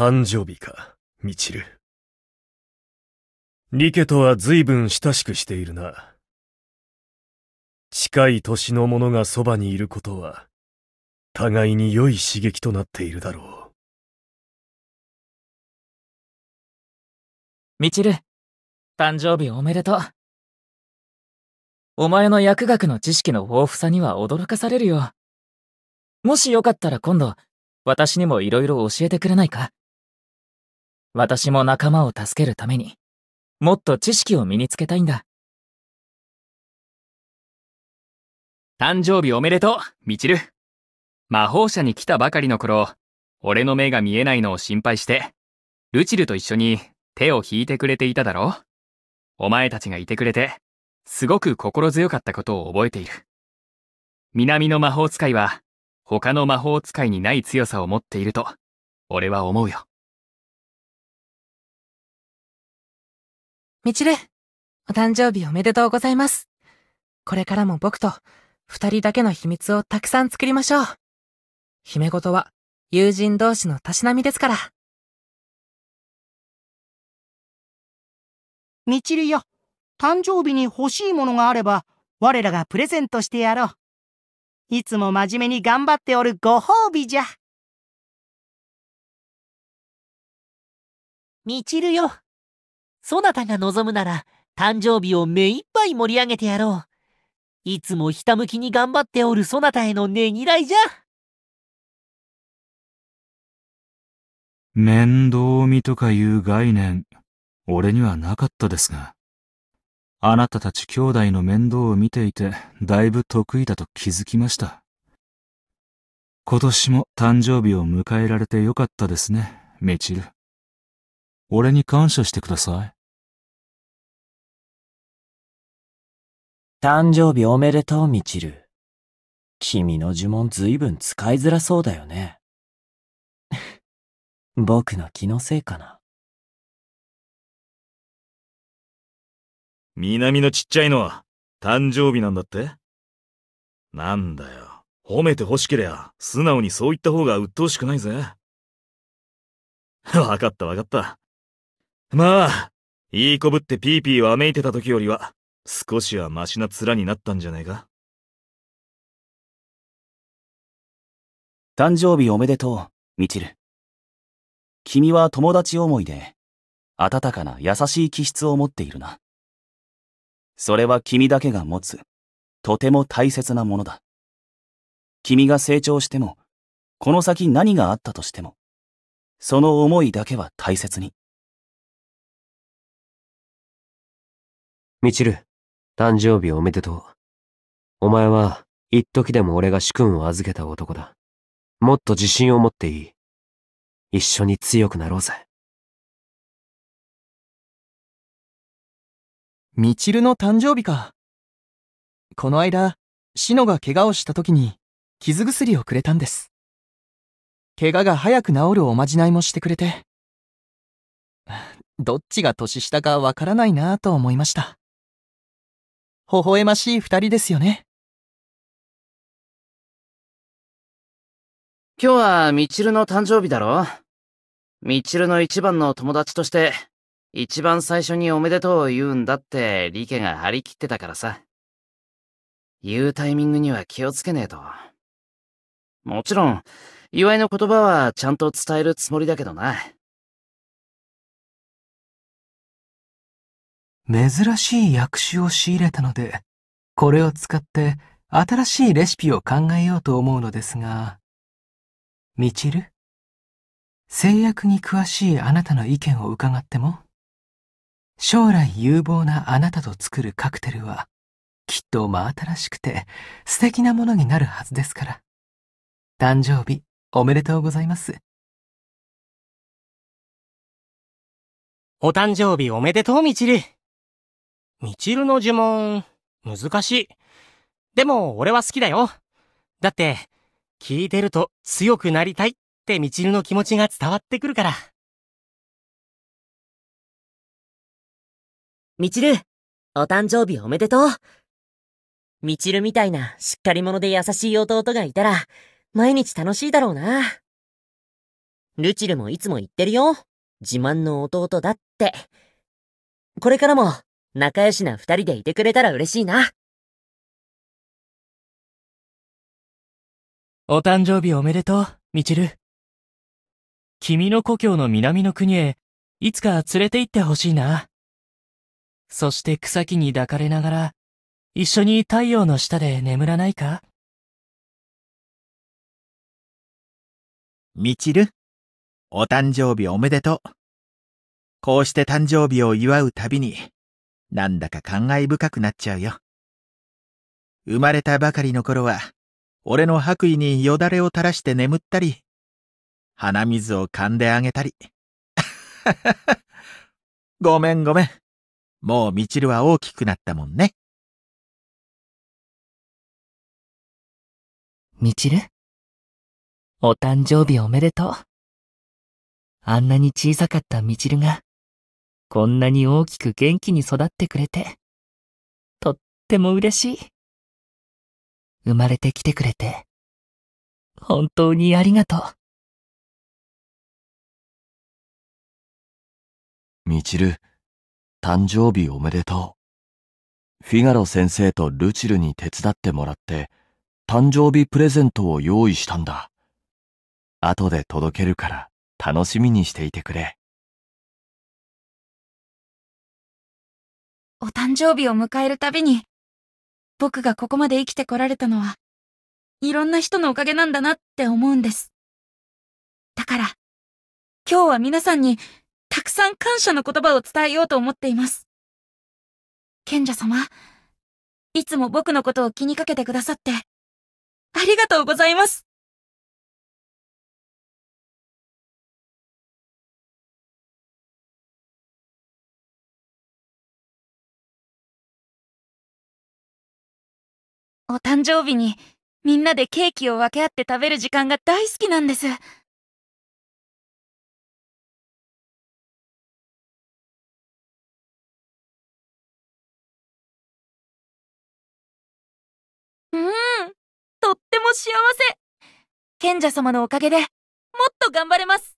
誕生日か、みちる。リケとは随分親しくしているな。近い年の者がそばにいることは、互いに良い刺激となっているだろう。みちる、誕生日おめでとう。お前の薬学の知識の豊富さには驚かされるよ。もしよかったら今度、私にも色々教えてくれないか私も仲間を助けるために、もっと知識を身につけたいんだ。誕生日おめでとう、みちる。魔法社に来たばかりの頃、俺の目が見えないのを心配して、ルチルと一緒に手を引いてくれていただろう。お前たちがいてくれて、すごく心強かったことを覚えている。南の魔法使いは、他の魔法使いにない強さを持っていると、俺は思うよ。みちる、お誕生日おめでとうございます。これからも僕と二人だけの秘密をたくさん作りましょう。姫事は友人同士のたしなみですから。みちるよ、誕生日に欲しいものがあれば、我らがプレゼントしてやろう。いつも真面目に頑張っておるご褒美じゃ。みちるよ。そなたが望むなら、誕生日を目いっぱい盛り上げてやろう。いつもひたむきに頑張っておるそなたへのねぎらいじゃ。面倒見とかいう概念、俺にはなかったですが。あなたたち兄弟の面倒を見ていて、だいぶ得意だと気づきました。今年も誕生日を迎えられてよかったですね、みちる。俺に感謝してください。誕生日おめでとう、みちる。君の呪文ずいぶん使いづらそうだよね。僕の気のせいかな。南のちっちゃいのは誕生日なんだってなんだよ。褒めて欲しけりゃ、素直にそう言った方が鬱陶しくないぜ。わかったわかった。まあ、いいこぶってピーピーわめいてた時よりは、少しはマシな面になったんじゃねえか誕生日おめでとう、みちる。君は友達思いで、温かな優しい気質を持っているな。それは君だけが持つ、とても大切なものだ。君が成長しても、この先何があったとしても、その思いだけは大切に。みちる、誕生日おめでとう。お前は、一時でも俺が主君を預けた男だ。もっと自信を持っていい。一緒に強くなろうぜ。みちるの誕生日か。この間、シノが怪我をした時に、傷薬をくれたんです。怪我が早く治るおまじないもしてくれて。どっちが年下かわからないなぁと思いました。微笑ましい二人ですよね。今日はみちるの誕生日だろみちるの一番の友達として、一番最初におめでとうを言うんだってリケが張り切ってたからさ。言うタイミングには気をつけねえと。もちろん、祝いの言葉はちゃんと伝えるつもりだけどな。珍しい薬種を仕入れたので、これを使って新しいレシピを考えようと思うのですが、みちる製薬に詳しいあなたの意見を伺っても、将来有望なあなたと作るカクテルは、きっと真新しくて素敵なものになるはずですから。誕生日おめでとうございます。お誕生日おめでとう、みちる。みちるの呪文、難しい。でも、俺は好きだよ。だって、聞いてると強くなりたいってみちるの気持ちが伝わってくるから。みちる、お誕生日おめでとう。みちるみたいなしっかり者で優しい弟がいたら、毎日楽しいだろうな。ルチルもいつも言ってるよ。自慢の弟だって。これからも仲良しな二人でいてくれたら嬉しいな。お誕生日おめでとう、みちる。君の故郷の南の国へ、いつか連れて行ってほしいな。そして草木に抱かれながら、一緒に太陽の下で眠らないかみちる、お誕生日おめでとう。こうして誕生日を祝うたびに、なんだか感慨深くなっちゃうよ。生まれたばかりの頃は、俺の白衣によだれを垂らして眠ったり、鼻水を噛んであげたり。ごめんごめん。もうみちるは大きくなったもんね。みちるお誕生日おめでとう。あんなに小さかったみちるが、こんなに大きく元気に育ってくれて、とっても嬉しい。生まれてきてくれて、本当にありがとう。みちる、誕生日おめでとう。フィガロ先生とルチルに手伝ってもらって、誕生日プレゼントを用意したんだ。後で届けるから楽しみにしていてくれ。お誕生日を迎えるたびに、僕がここまで生きてこられたのは、いろんな人のおかげなんだなって思うんです。だから、今日は皆さんに、たくさん感謝の言葉を伝えようと思っています。賢者様、いつも僕のことを気にかけてくださって、ありがとうございますお誕生日にみんなでケーキを分け合って食べる時間が大好きなんです。うん、とっても幸せ賢者様のおかげでもっと頑張れます